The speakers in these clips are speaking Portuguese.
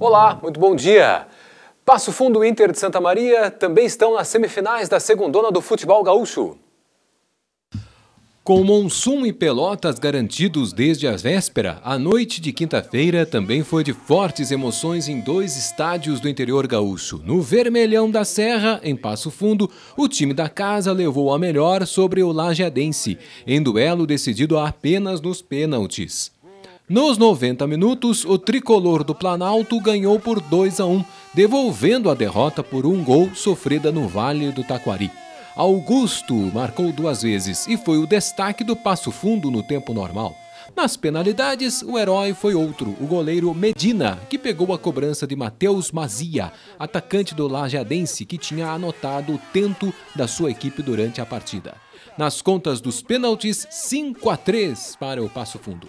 Olá, muito bom dia. Passo Fundo Inter de Santa Maria também estão nas semifinais da segundona do futebol gaúcho. Com Monsum e Pelotas garantidos desde a véspera, a noite de quinta-feira também foi de fortes emoções em dois estádios do interior gaúcho. No Vermelhão da Serra, em Passo Fundo, o time da casa levou a melhor sobre o Lajeadense, em duelo decidido apenas nos pênaltis. Nos 90 minutos, o tricolor do Planalto ganhou por 2 a 1, devolvendo a derrota por um gol sofrida no Vale do Taquari. Augusto marcou duas vezes e foi o destaque do passo fundo no tempo normal. Nas penalidades, o herói foi outro, o goleiro Medina, que pegou a cobrança de Matheus Mazia, atacante do Lajadense, que tinha anotado o tento da sua equipe durante a partida. Nas contas dos pênaltis, 5 a 3 para o Passo Fundo.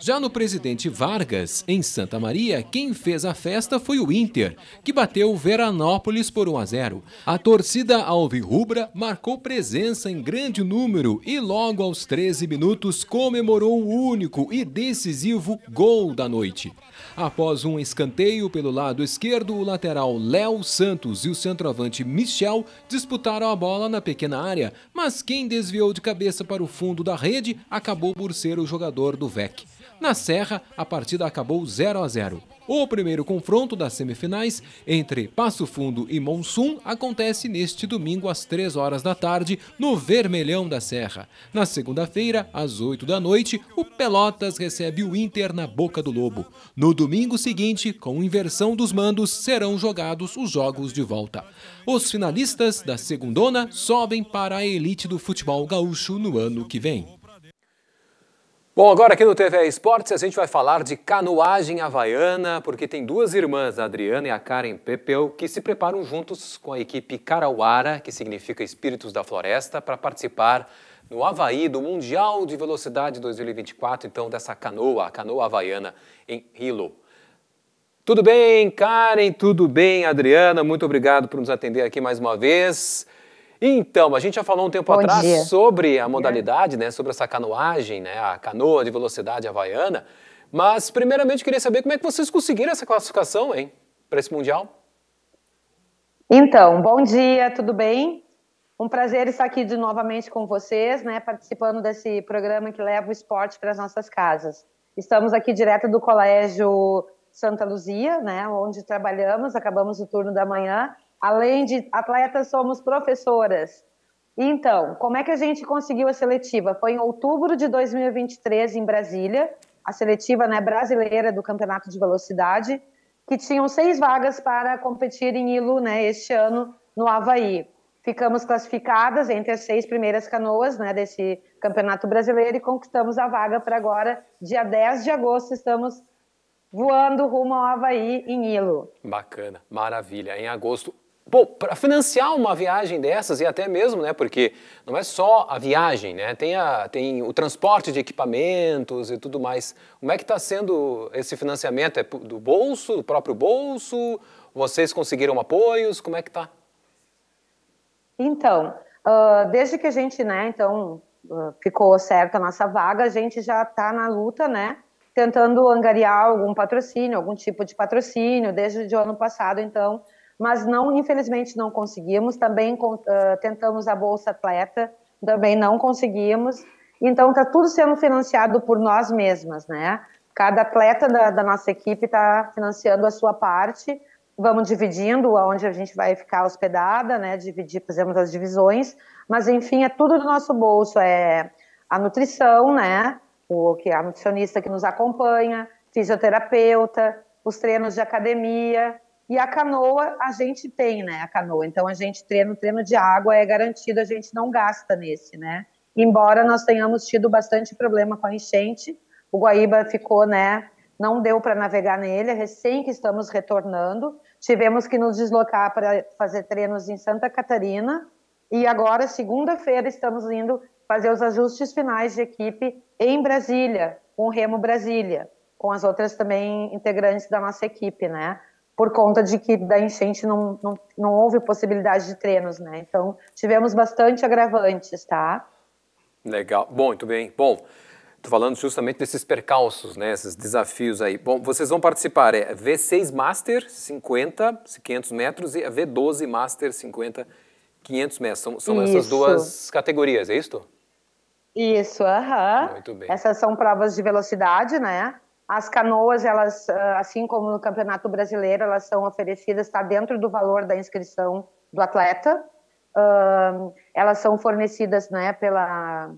Já no presidente Vargas, em Santa Maria, quem fez a festa foi o Inter, que bateu Veranópolis por 1 a 0. A torcida alvirrubra marcou presença em grande número e logo aos 13 minutos comemorou o único e decisivo gol da noite. Após um escanteio pelo lado esquerdo, o lateral Léo Santos e o centroavante Michel disputaram a bola na pequena área, mas quem desviou de cabeça para o fundo da rede acabou por ser o jogador do VEC. Na Serra, a partida acabou 0 a 0. O primeiro confronto das semifinais entre Passo Fundo e Monsum acontece neste domingo às 3 horas da tarde no Vermelhão da Serra. Na segunda-feira, às 8 da noite, o Pelotas recebe o Inter na Boca do Lobo. No domingo seguinte, com inversão dos mandos, serão jogados os jogos de volta. Os finalistas da segundona sobem para a elite do futebol gaúcho no ano que vem. Bom, agora aqui no TV Esportes a gente vai falar de canoagem havaiana, porque tem duas irmãs, a Adriana e a Karen Pepeu, que se preparam juntos com a equipe Carauara, que significa Espíritos da Floresta, para participar no Havaí do Mundial de Velocidade 2024, então dessa canoa, a canoa havaiana em Hilo. Tudo bem, Karen? Tudo bem, Adriana? Muito obrigado por nos atender aqui mais uma vez. Então, a gente já falou um tempo Bom atrás dia. sobre a modalidade, né, sobre essa canoagem, né, a canoa de velocidade havaiana. Mas, primeiramente, queria saber como é que vocês conseguiram essa classificação, hein, para esse Mundial? Então, bom dia, tudo bem? Um prazer estar aqui de novamente com vocês, né, participando desse programa que leva o esporte para as nossas casas. Estamos aqui direto do Colégio Santa Luzia, né, onde trabalhamos, acabamos o turno da manhã Além de atletas, somos professoras. Então, como é que a gente conseguiu a seletiva? Foi em outubro de 2023 em Brasília, a seletiva né, brasileira do Campeonato de Velocidade, que tinham seis vagas para competir em ILO né, este ano no Havaí. Ficamos classificadas entre as seis primeiras canoas né, desse Campeonato Brasileiro e conquistamos a vaga para agora, dia 10 de agosto, estamos voando rumo ao Havaí em Ilo. Bacana, maravilha. Em agosto, para financiar uma viagem dessas e até mesmo, né, porque não é só a viagem, né, tem, a, tem o transporte de equipamentos e tudo mais. Como é que está sendo esse financiamento? É do bolso, do próprio bolso? Vocês conseguiram apoios? Como é que está? Então, uh, desde que a gente, né, então uh, ficou certa a nossa vaga, a gente já está na luta, né, tentando angariar algum patrocínio, algum tipo de patrocínio, desde o ano passado, então mas não, infelizmente, não conseguimos. Também uh, tentamos a Bolsa Atleta, também não conseguimos. Então, está tudo sendo financiado por nós mesmas, né? Cada atleta da, da nossa equipe está financiando a sua parte. Vamos dividindo aonde a gente vai ficar hospedada, né? Dividir, fazemos as divisões. Mas, enfim, é tudo do nosso bolso. É a nutrição, né? O que a nutricionista que nos acompanha, fisioterapeuta, os treinos de academia, e a canoa a gente tem, né? A canoa. Então a gente treina o treino de água, é garantido, a gente não gasta nesse, né? Embora nós tenhamos tido bastante problema com a enchente, o Guaíba ficou, né? Não deu para navegar nele, é recém que estamos retornando. Tivemos que nos deslocar para fazer treinos em Santa Catarina. E agora, segunda-feira, estamos indo fazer os ajustes finais de equipe em Brasília, com o Remo Brasília, com as outras também integrantes da nossa equipe, né? por conta de que da enchente não, não, não houve possibilidade de treinos, né? Então, tivemos bastante agravantes, tá? Legal. Bom, muito bem. Bom, Estou falando justamente desses percalços, né, esses desafios aí. Bom, vocês vão participar, é V6 Master 50, 500 metros e a V12 Master 50, 500 metros. São, são essas duas categorias, é isso? Isso, aham. Uh -huh. Muito bem. Essas são provas de velocidade, né? As canoas, elas, ah, assim como no Campeonato Brasileiro, elas são oferecidas, está dentro do valor da inscrição do atleta. Ah, elas são fornecidas, né, pela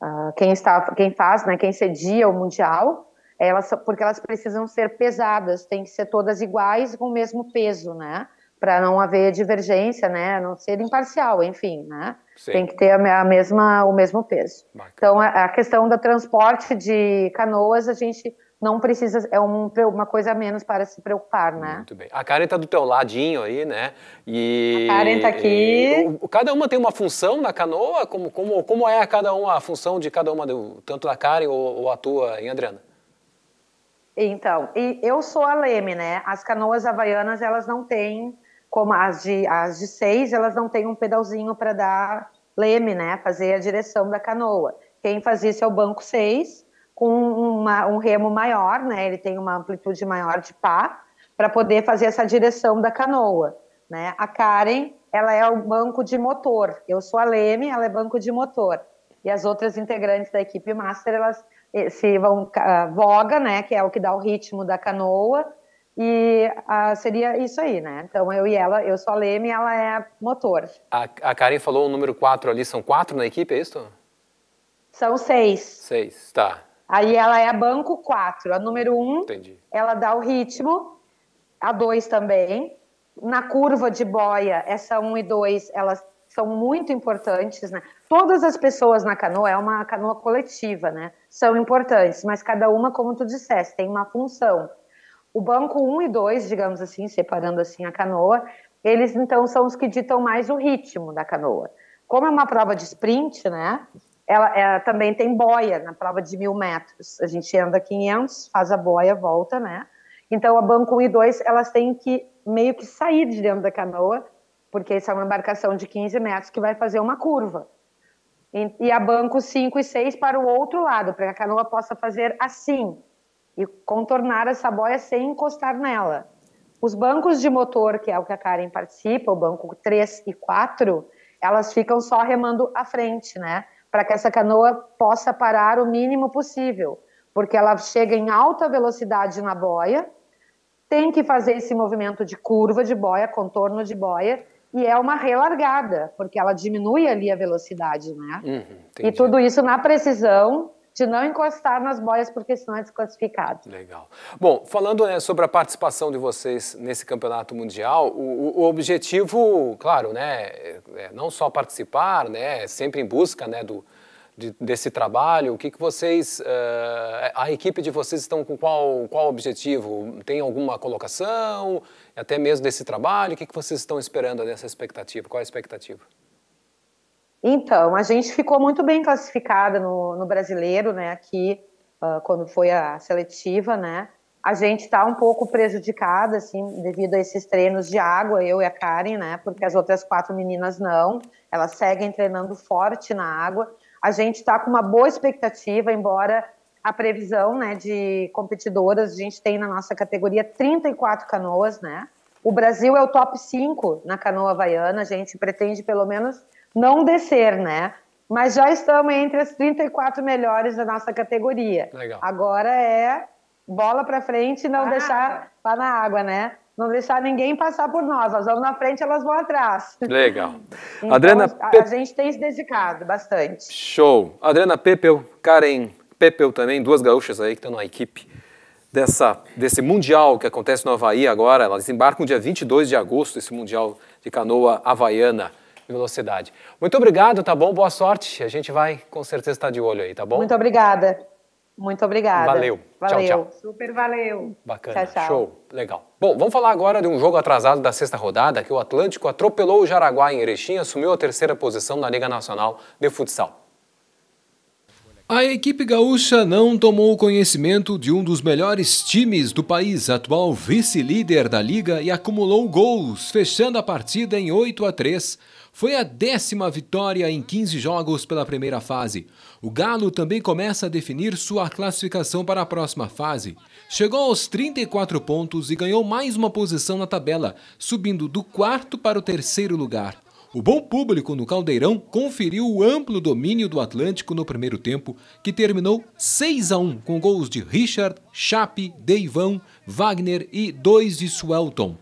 ah, quem está, quem faz, né, quem cedia o mundial. Elas, porque elas precisam ser pesadas, tem que ser todas iguais com o mesmo peso, né? para não haver divergência, né? Não ser imparcial, enfim, né? Sim. Tem que ter a mesma, o mesmo peso. Bacana. Então, a, questão do transporte de canoas, a gente não precisa, é um, uma coisa a menos para se preocupar, né? Muito bem. A Karen está do teu ladinho aí, né? E, a Karen está aqui. E, cada uma tem uma função na canoa? Como, como, como é a cada uma a função de cada uma, tanto da Karen ou, ou a tua, hein, Adriana? Então, eu sou a leme, né? As canoas havaianas, elas não têm, como as de, as de seis, elas não têm um pedalzinho para dar leme, né? Fazer a direção da canoa. Quem faz isso é o banco seis com uma, um remo maior, né? Ele tem uma amplitude maior de pá para poder fazer essa direção da canoa, né? A Karen, ela é o banco de motor. Eu sou a Leme, ela é banco de motor. E as outras integrantes da equipe master, elas eh, se vão uh, voga, né? Que é o que dá o ritmo da canoa. E ah, seria isso aí, né? Então eu e ela, eu sou a Leme ela é motor. A, a Karen falou o número 4 ali, são quatro na equipe, é isso? São seis. Seis, tá. Aí ela é a banco 4. A número 1, um, ela dá o ritmo. A 2 também. Na curva de boia, essa 1 um e 2, elas são muito importantes, né? Todas as pessoas na canoa, é uma canoa coletiva, né? São importantes, mas cada uma, como tu disseste, tem uma função. O banco 1 um e 2, digamos assim, separando assim a canoa, eles então são os que ditam mais o ritmo da canoa. Como é uma prova de sprint, né? ela é, também tem boia na prova de mil metros. A gente anda 500, faz a boia, volta, né? Então, a Banco 1 e 2, elas têm que meio que sair de dentro da canoa, porque essa é uma embarcação de 15 metros que vai fazer uma curva. E, e a Banco 5 e 6 para o outro lado, para que a canoa possa fazer assim e contornar essa boia sem encostar nela. Os bancos de motor, que é o que a Karen participa, o banco 3 e 4, elas ficam só remando à frente, né? para que essa canoa possa parar o mínimo possível, porque ela chega em alta velocidade na boia, tem que fazer esse movimento de curva de boia, contorno de boia, e é uma relargada, porque ela diminui ali a velocidade, né? Uhum, e tudo isso na precisão de não encostar nas boias, porque senão é desclassificado. Legal. Bom, falando né, sobre a participação de vocês nesse campeonato mundial, o, o objetivo, claro, né, é, é não só participar, né, é sempre em busca né, do, de, desse trabalho? O que, que vocês, uh, a equipe de vocês estão com qual, qual objetivo? Tem alguma colocação, até mesmo desse trabalho? O que, que vocês estão esperando dessa expectativa? Qual a expectativa? Então, a gente ficou muito bem classificada no, no brasileiro, né? Aqui, uh, quando foi a seletiva, né? A gente está um pouco prejudicada, assim, devido a esses treinos de água, eu e a Karen, né? Porque as outras quatro meninas não, elas seguem treinando forte na água. A gente está com uma boa expectativa, embora a previsão, né, de competidoras, a gente tem na nossa categoria 34 canoas, né? O Brasil é o top 5 na canoa havaiana, a gente pretende pelo menos não descer, né? Mas já estamos entre as 34 melhores da nossa categoria. Legal. Agora é bola para frente e não ah. deixar pá na água, né? Não deixar ninguém passar por nós. Nós vamos na frente, elas vão atrás. Legal. então, Adriana, a, Pe... a, gente tem se dedicado bastante. Show. Adriana Pepeu, Karen Pepeu também, duas gaúchas aí que estão na equipe dessa, desse Mundial que acontece no Havaí agora. Elas embarcam dia 22 de agosto, esse Mundial de canoa havaiana velocidade. Muito obrigado, tá bom? Boa sorte. A gente vai com certeza estar tá de olho aí, tá bom? Muito obrigada. Muito obrigada. Valeu. valeu. Tchau, tchau. Super valeu. Bacana. Tchau, tchau. Show. Legal. Bom, vamos falar agora de um jogo atrasado da sexta rodada que o Atlântico atropelou o Jaraguá em Erechim e assumiu a terceira posição na Liga Nacional de Futsal. A equipe gaúcha não tomou conhecimento de um dos melhores times do país, atual vice-líder da liga, e acumulou gols, fechando a partida em 8 a 3. Foi a décima vitória em 15 jogos pela primeira fase. O Galo também começa a definir sua classificação para a próxima fase. Chegou aos 34 pontos e ganhou mais uma posição na tabela, subindo do quarto para o terceiro lugar. O bom público no Caldeirão conferiu o amplo domínio do Atlântico no primeiro tempo, que terminou 6 a 1 com gols de Richard, Chape, Deivão, Wagner e dois de Swelton.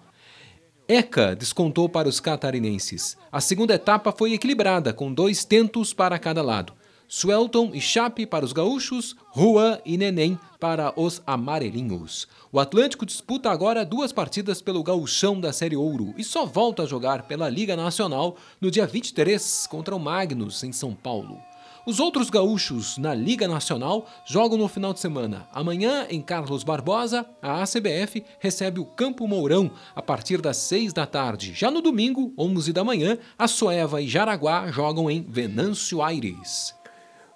Eca descontou para os catarinenses. A segunda etapa foi equilibrada, com dois tentos para cada lado. Suelton e Chape para os gaúchos, Rua e Neném para os amarelinhos. O Atlântico disputa agora duas partidas pelo gauchão da Série Ouro e só volta a jogar pela Liga Nacional no dia 23 contra o Magnus, em São Paulo. Os outros gaúchos na Liga Nacional jogam no final de semana. Amanhã, em Carlos Barbosa, a ACBF recebe o Campo Mourão a partir das 6 da tarde. Já no domingo, 11 da manhã, a Soeva e Jaraguá jogam em Venâncio Aires.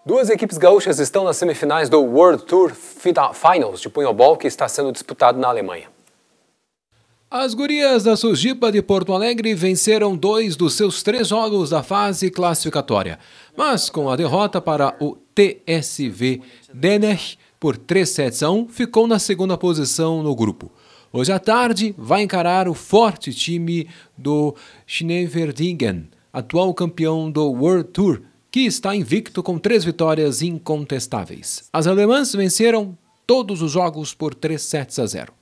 Duas equipes gaúchas estão nas semifinais do World Tour Finals de punhobol que está sendo disputado na Alemanha. As gurias da Sujipa de Porto Alegre venceram dois dos seus três jogos da fase classificatória, mas com a derrota para o TSV Denech por 3 sets a 1, ficou na segunda posição no grupo. Hoje à tarde vai encarar o forte time do Schneverdingen, atual campeão do World Tour que está invicto com três vitórias incontestáveis. As alemãs venceram todos os jogos por 3 sets a 0.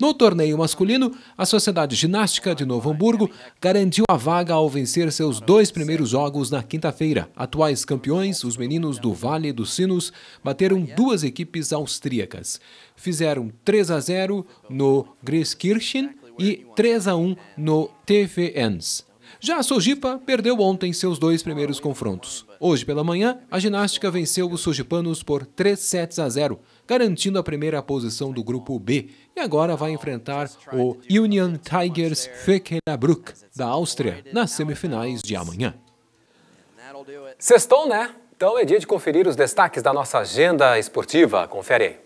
No torneio masculino, a Sociedade Ginástica de Novo Hamburgo garantiu a vaga ao vencer seus dois primeiros jogos na quinta-feira. Atuais campeões, os meninos do Vale dos Sinos, bateram duas equipes austríacas. Fizeram 3 a 0 no Grieskirchen e 3 a 1 no TVNs. Já a Sojipa perdeu ontem seus dois primeiros confrontos. Hoje pela manhã, a ginástica venceu os sojipanos por 3 sets a 0, garantindo a primeira posição do grupo B, e agora vai enfrentar o Union Tigers Fekelabrück, da Áustria, nas semifinais de amanhã. Sextou, né? Então é dia de conferir os destaques da nossa agenda esportiva. Confere aí.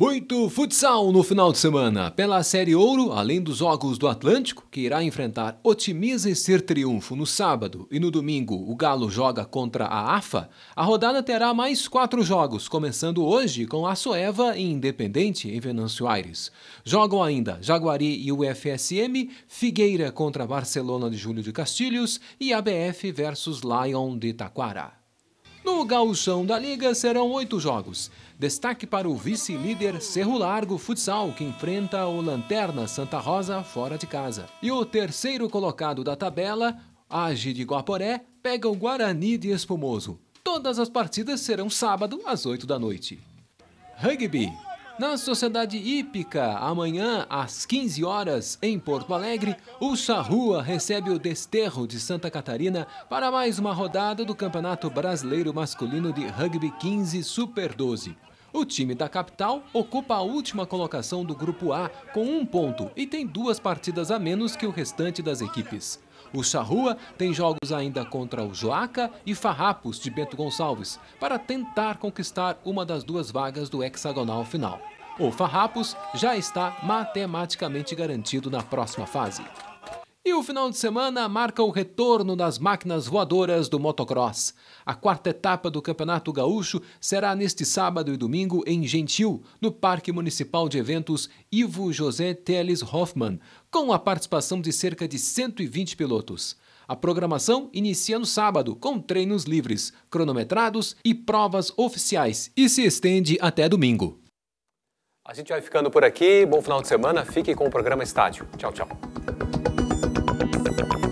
Muito futsal no final de semana. Pela Série Ouro, além dos Jogos do Atlântico, que irá enfrentar Otimiza e Ser Triunfo no sábado e no domingo, o Galo joga contra a AFA, a rodada terá mais quatro jogos, começando hoje com a Soeva e Independente em Venâncio Aires. Jogam ainda Jaguari e UFSM, Figueira contra Barcelona de Júlio de Castilhos e ABF versus Lion de Taquara. No gauchão da Liga serão oito jogos. Destaque para o vice-líder Cerro Largo Futsal, que enfrenta o Lanterna Santa Rosa fora de casa. E o terceiro colocado da tabela, Age de Guaporé, pega o Guarani de Espumoso. Todas as partidas serão sábado às 8 da noite. Rugby. Na Sociedade Hípica, amanhã às 15 horas em Porto Alegre, o Charrua recebe o Desterro de Santa Catarina para mais uma rodada do Campeonato Brasileiro Masculino de Rugby 15 Super 12. O time da capital ocupa a última colocação do Grupo A com um ponto e tem duas partidas a menos que o restante das equipes. O Charrua tem jogos ainda contra o Joaca e Farrapos de Bento Gonçalves para tentar conquistar uma das duas vagas do hexagonal final. O Farrapos já está matematicamente garantido na próxima fase. E o final de semana marca o retorno das máquinas voadoras do motocross. A quarta etapa do Campeonato Gaúcho será neste sábado e domingo em Gentil, no Parque Municipal de Eventos Ivo José Teles Hoffmann, com a participação de cerca de 120 pilotos. A programação inicia no sábado, com treinos livres, cronometrados e provas oficiais, e se estende até domingo. A gente vai ficando por aqui. Bom final de semana. Fique com o programa Estádio. Tchau, tchau. あり